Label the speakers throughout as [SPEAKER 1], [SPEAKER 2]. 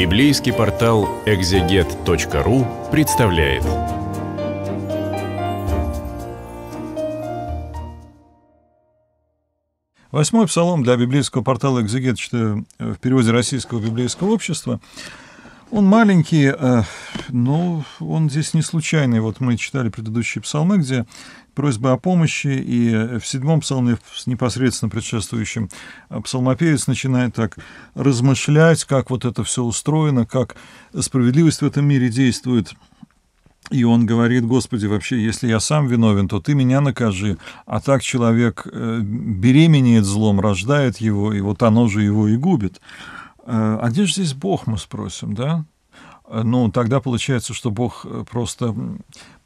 [SPEAKER 1] Библейский портал экзегет.ру представляет. Восьмой псалом для библейского портала «Экзегет» в переводе Российского библейского общества. Он маленький, а, но он здесь не случайный. Вот мы читали предыдущие псалмы, где просьба о помощи, и в седьмом псалме, с непосредственно предшествующим, а, псалмопевец начинает так размышлять, как вот это все устроено, как справедливость в этом мире действует. И он говорит, Господи, вообще, если я сам виновен, то ты меня накажи. А так человек э, беременеет злом, рождает его, и вот оно же его и губит. А, а где же здесь Бог, мы спросим, да? А, ну, тогда получается, что Бог э, просто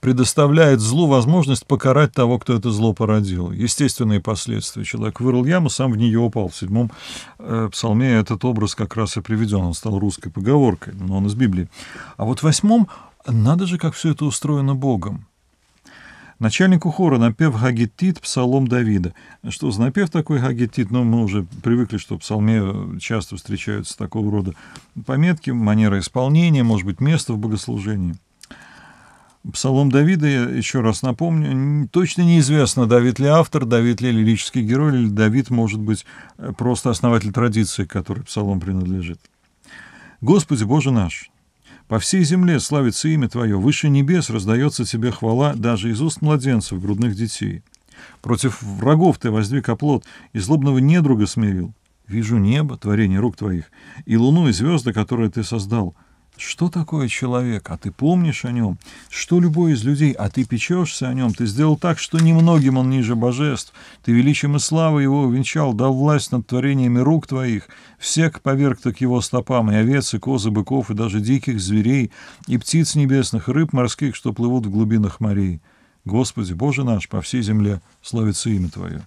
[SPEAKER 1] предоставляет злу возможность покарать того, кто это зло породил. Естественные последствия. Человек вырыл яму, сам в нее упал. В седьмом э, псалме этот образ как раз и приведен. Он стал русской поговоркой, но он из Библии. А вот в восьмом, надо же, как все это устроено Богом. Начальнику хора, напев Гагитит, псалом Давида. Что за напев такой Гагитит? Ну, мы уже привыкли, что в псалме э, часто встречаются такого рода пометки, манера исполнения, может быть, место в богослужении. Псалом Давида, я еще раз напомню, точно неизвестно, Давид ли автор, Давид ли лирический герой, или Давид, может быть, э, просто основатель традиции, которой псалом принадлежит. «Господи, Боже наш, по всей земле славится имя Твое, выше небес раздается Тебе хвала даже из уст младенцев, грудных детей. Против врагов Ты воздвиг оплот, и злобного недруга смирил. Вижу небо, творение рук Твоих, и луну, и звезды, которые Ты создал — что такое человек? А ты помнишь о нем? Что любой из людей? А ты печешься о нем? Ты сделал так, что немногим он ниже божеств. Ты величием и славой его увенчал, дал власть над творениями рук твоих. Всех поверг ты к его стопам, и овец, и козы, быков, и даже диких зверей, и птиц небесных, и рыб морских, что плывут в глубинах морей. Господи, Боже наш, по всей земле славится имя Твое.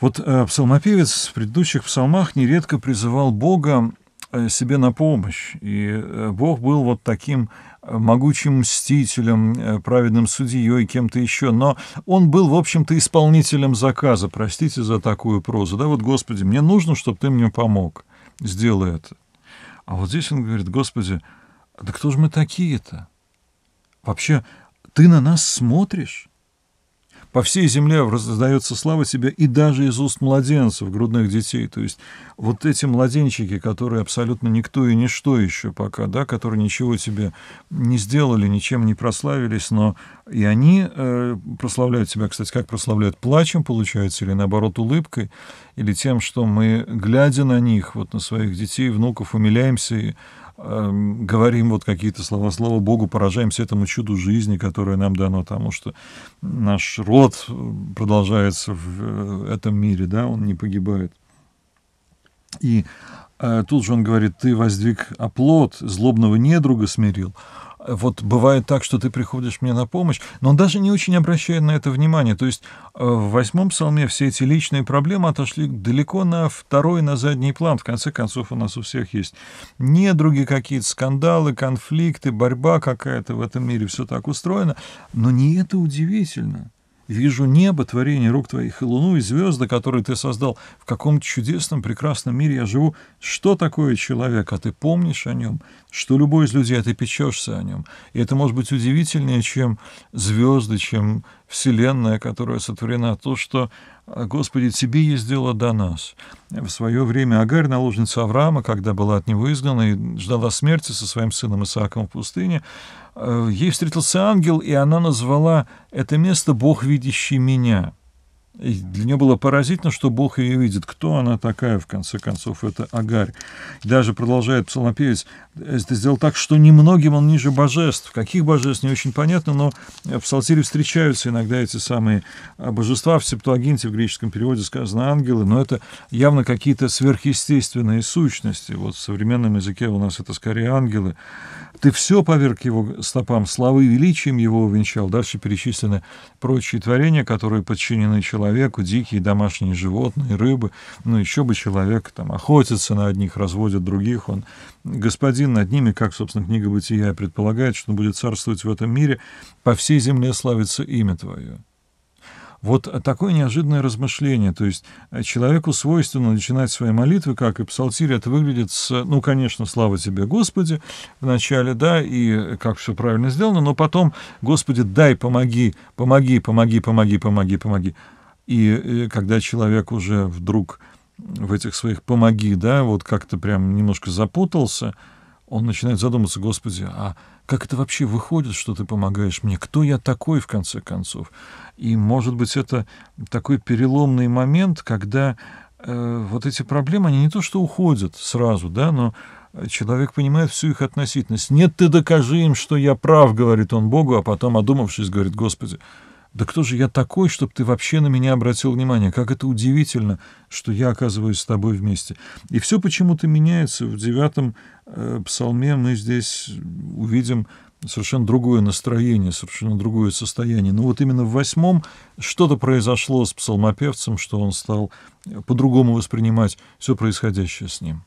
[SPEAKER 1] Вот э, псалмопевец в предыдущих псалмах нередко призывал Бога Э, себе на помощь. И э, Бог был вот таким э, могучим мстителем, праведным судьей, кем-то еще. Но он был, в общем-то, исполнителем заказа. Простите за такую прозу. Да, вот, Господи, мне нужно, чтобы ты мне помог. Сделай это. А вот здесь он говорит, Господи, да кто же мы такие-то? Вообще, ты на нас смотришь? По всей земле раздается слава тебе и даже из уст младенцев, грудных детей. То есть вот эти младенчики, которые абсолютно никто и ничто еще пока, да, которые ничего тебе не сделали, ничем не прославились, но и они э, прославляют тебя, кстати, как прославляют? Плачем, получается, или наоборот улыбкой, или тем, что мы, глядя на них, вот на своих детей, внуков, умиляемся и Эм, говорим вот какие-то слова, слава Богу, поражаемся этому чуду жизни, которое нам дано, потому что наш род э, продолжается в э, этом мире, да, он не погибает. И э, тут же он говорит, ты воздвиг оплот, злобного недруга смирил, вот бывает так, что ты приходишь мне на помощь, но он даже не очень обращает на это внимание. То есть э, в восьмом псалме все эти личные проблемы отошли далеко на второй, на задний план. В конце концов, у нас у всех есть недруги какие-то, скандалы, конфликты, борьба какая-то в этом мире, все так устроено. Но не это удивительно. Вижу небо, творение рук твоих, и луну, и звезды, которые ты создал. В каком чудесном, прекрасном мире я живу. Что такое человек? А ты помнишь о нем? Что любой из людей, а ты печешься о нем. И это может быть удивительнее, чем звезды, чем вселенная, которая сотворена. То, что а, Господи, Тебе есть дело до нас. В свое время Агарь, наложница Авраама, когда была от него изгнана и ждала смерти со своим сыном Исааком в пустыне, э, ей встретился ангел, и она назвала это место «Бог, видящий меня». И для нее было поразительно, что Бог ее видит. Кто она такая, в конце концов, это Агарь. Даже продолжает псалмопевец, это сделал так, что немногим он ниже божеств. Каких божеств, не очень понятно, но в Псалтире встречаются иногда эти самые а, божества. В Септуагинте в греческом переводе сказано ангелы, но это явно какие-то сверхъестественные сущности. Вот в современном языке у нас это скорее ангелы. Ты все поверг его стопам, славы и величием его увенчал. Дальше перечислены прочие творения, которые подчинены человеку человеку дикие домашние животные, рыбы, ну еще бы человек там охотится на одних, разводит других, он господин над ними, как, собственно, книга Бытия предполагает, что он будет царствовать в этом мире, по всей земле славится имя Твое. Вот такое неожиданное размышление. То есть э, человеку свойственно начинать свои молитвы, как и псалтирь, это выглядит с, ну, конечно, слава тебе, Господи, вначале, да, и э, как все правильно сделано, но потом, Господи, дай, помоги, помоги, помоги, помоги, помоги, помоги. И, и э, когда человек уже вдруг в этих своих «помоги», да, вот как-то прям немножко запутался, он начинает задуматься, господи, а как это вообще выходит, что ты помогаешь мне? Кто я такой, в конце концов? И, может быть, это такой переломный момент, когда э, вот эти проблемы, они не то что уходят сразу, да, но человек понимает всю их относительность. «Нет, ты докажи им, что я прав», — говорит он Богу, а потом, одумавшись, говорит, «Господи, да кто же я такой, чтобы ты вообще на меня обратил внимание? Как это удивительно, что я оказываюсь с тобой вместе. И все почему-то меняется. В девятом э, псалме мы здесь увидим совершенно другое настроение, совершенно другое состояние. Но ну вот именно в восьмом что-то произошло с псалмопевцем, что он стал э, по-другому воспринимать все происходящее с ним.